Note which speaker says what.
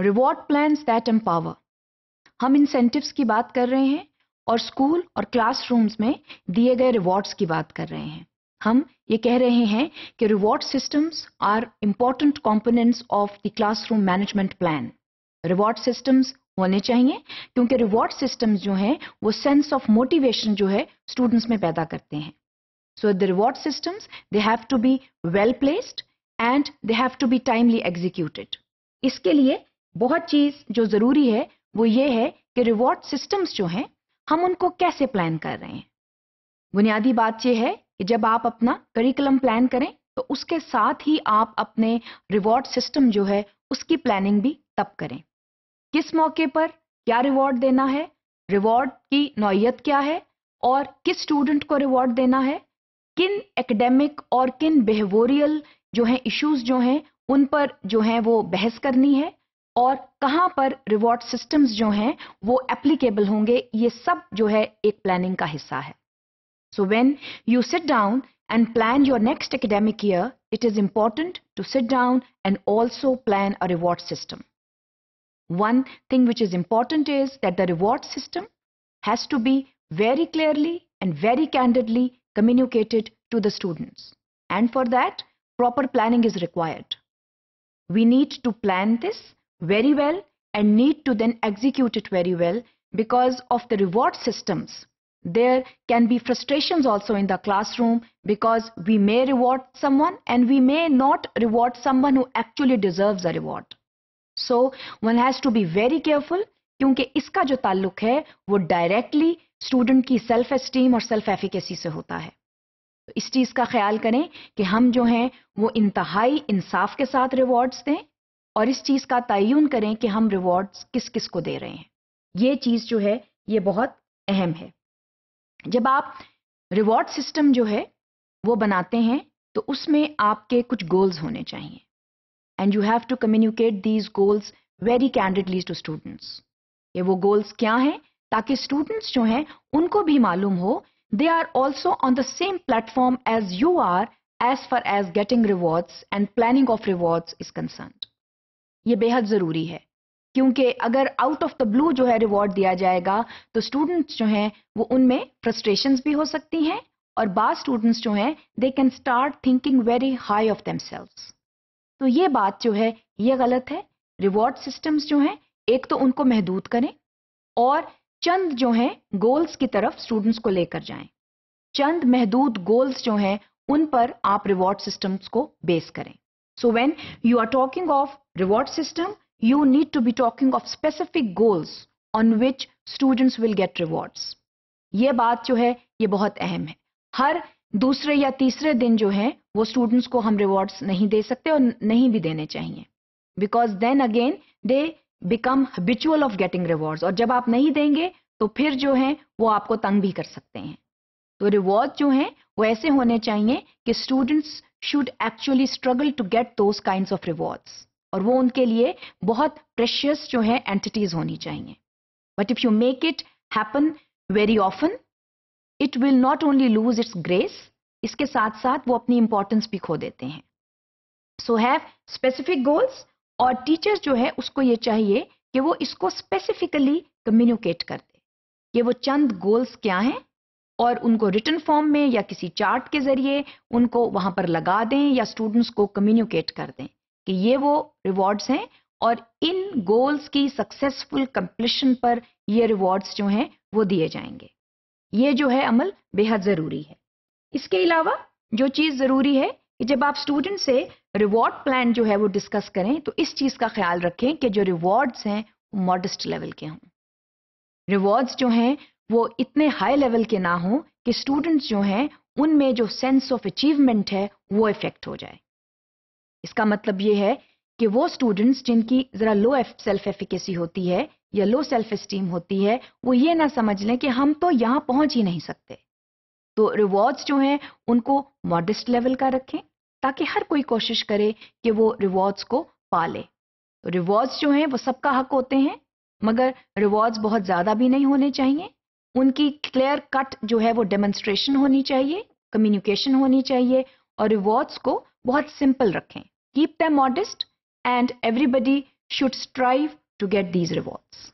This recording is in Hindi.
Speaker 1: रिवॉर्ड प्लान्स दैट एम्पावर हम इंसेंटिव्स की बात कर रहे हैं और स्कूल और क्लासरूम्स में दिए गए रिवॉर्ड्स की बात कर रहे हैं हम ये कह रहे हैं कि reward systems are important components of the classroom management plan reward systems होने चाहिए क्योंकि रिवॉर्ड सिस्टम्स जो हैं वो सेंस ऑफ मोटिवेशन जो है स्टूडेंट्स में पैदा करते हैं so the reward systems they have to be well placed and they have to be timely executed इसके लिए बहुत चीज़ जो ज़रूरी है वो ये है कि रिवॉर्ड सिस्टम्स जो हैं हम उनको कैसे प्लान कर रहे हैं बुनियादी बात यह है कि जब आप अपना करिकुलम प्लान करें तो उसके साथ ही आप अपने रिवॉर्ड सिस्टम जो है उसकी प्लानिंग भी तब करें किस मौके पर क्या रिवॉर्ड देना है रिवॉर्ड की नौयत क्या है और किस स्टूडेंट को रिवॉर्ड देना है किन एकेडमिक और किन बिहेवोरियल जो हैं इश्यूज जो हैं उन पर जो हैं वो बहस करनी है और कहां पर रिवॉर्ड सिस्टम्स जो हैं वो एप्लीकेबल होंगे ये सब जो है एक प्लानिंग का हिस्सा है so when you sit down and plan your next academic year it is important to sit down and also plan a reward system one thing which is important is that the reward system has to be very clearly and very candidly communicated to the students and for that proper planning is required we need to plan this very well and need to then execute it very well because of the reward systems. There can be frustrations also in the classroom because we may reward someone and we may not reward someone who actually deserves a reward. So one has to be very careful kyunki iska jo ताल्लुक hai wo directly student ki self esteem aur self efficacy se hota hai तो इस चीज़ का ख्याल करें कि हम जो हैं वो इंतहाई इंसाफ के साथ रिवॉर्ड्स दें और इस चीज़ का तयन करें कि हम रिवॉर्ड्स किस किस को दे रहे हैं ये चीज़ जो है ये बहुत अहम है जब आप रिवॉर्ड सिस्टम जो है वो बनाते हैं तो उसमें आपके कुछ गोल्स होने चाहिए and you have to communicate these goals very candidly to students ये वो गोल्स क्या हैं ताकि स्टूडेंट्स जो हैं उनको भी मालूम हो they are also on the same platform as you are as far as getting rewards and planning of rewards is concern ये बेहद ज़रूरी है क्योंकि अगर आउट ऑफ द ब्लू जो है रिवॉर्ड दिया जाएगा तो स्टूडेंट्स जो हैं वो उनमें फ्रस्ट्रेशन भी हो सकती हैं और बाद स्टूडेंट्स जो हैं they can start thinking very high of them तो ये बात जो है ये गलत है रिवॉर्ड सिस्टम्स जो हैं एक तो उनको महदूद करें और चंद जो हैं गोल्स की तरफ स्टूडेंट्स को लेकर जाएं चंद महदूद गोल्स जो हैं उन पर आप रिवॉर्ड सिस्टम्स को बेस करें So when you are talking of reward system, you need to be talking of specific goals on which students will get rewards. ये बात जो है ये बहुत अहम है हर दूसरे या तीसरे दिन जो है वो स्टूडेंट्स को हम रिवॉर्ड्स नहीं दे सकते और नहीं भी देने चाहिए because then again they become habitual of getting rewards और जब आप नहीं देंगे तो फिर जो है वो आपको तंग भी कर सकते हैं तो रिवॉर्ड जो हैं वो ऐसे होने चाहिए कि students should actually struggle to get those kind of rewards और वो उनके लिए बहुत प्रेशियस जो है एंटिटीज होनी चाहिए but if you make it happen very often it will not only lose its grace इसके साथ साथ वो अपनी इंपॉर्टेंस भी खो देते हैं सो हैव स्पेसिफिक गोल्स और टीचर जो है उसको ये चाहिए कि वो इसको स्पेसिफिकली कम्युनिकेट कर दे कि वो चंद गोल्स क्या हैं और उनको रिटर्न फॉर्म में या किसी चार्ट के ज़रिए उनको वहां पर लगा दें या स्टूडेंट्स को कम्युनिकेट कर दें कि ये वो रिवॉर्ड्स हैं और इन गोल्स की सक्सेसफुल कंप्लीशन पर ये रिवॉर्ड्स जो हैं वो दिए जाएंगे ये जो है अमल बेहद ज़रूरी है इसके अलावा जो चीज़ ज़रूरी है कि जब आप स्टूडेंट से रिवॉर्ड प्लान जो है वो डिस्कस करें तो इस चीज़ का ख्याल रखें कि जो रिवॉर्ड्स हैं वो मॉडस्ट लेवल के हों रिवॉर्ड्स जो हैं वो इतने हाई लेवल के ना हो कि स्टूडेंट्स जो हैं उनमें जो सेंस ऑफ अचीवमेंट है वो इफेक्ट हो जाए इसका मतलब ये है कि वो स्टूडेंट्स जिनकी ज़रा लो सेल्फ एफिकेसी होती है या लो सेल्फ इस्टीम होती है वो ये ना समझ लें कि हम तो यहाँ पहुँच ही नहीं सकते तो रिवॉर्ड्स जो हैं उनको मॉडेस्ट लेवल का रखें ताकि हर कोई कोशिश करे कि वो रिवॉर्ड्स को पाले रिवॉर्ड्स तो जो हैं वो सबका हक होते हैं मगर रिवॉर्ड्स बहुत ज़्यादा भी नहीं होने चाहिए उनकी क्लियर कट जो है वो डेमोन्स्ट्रेशन होनी चाहिए कम्युनिकेशन होनी चाहिए और रिवॉर्ड्स को बहुत सिंपल रखें keep the modest and everybody should strive to get these rewards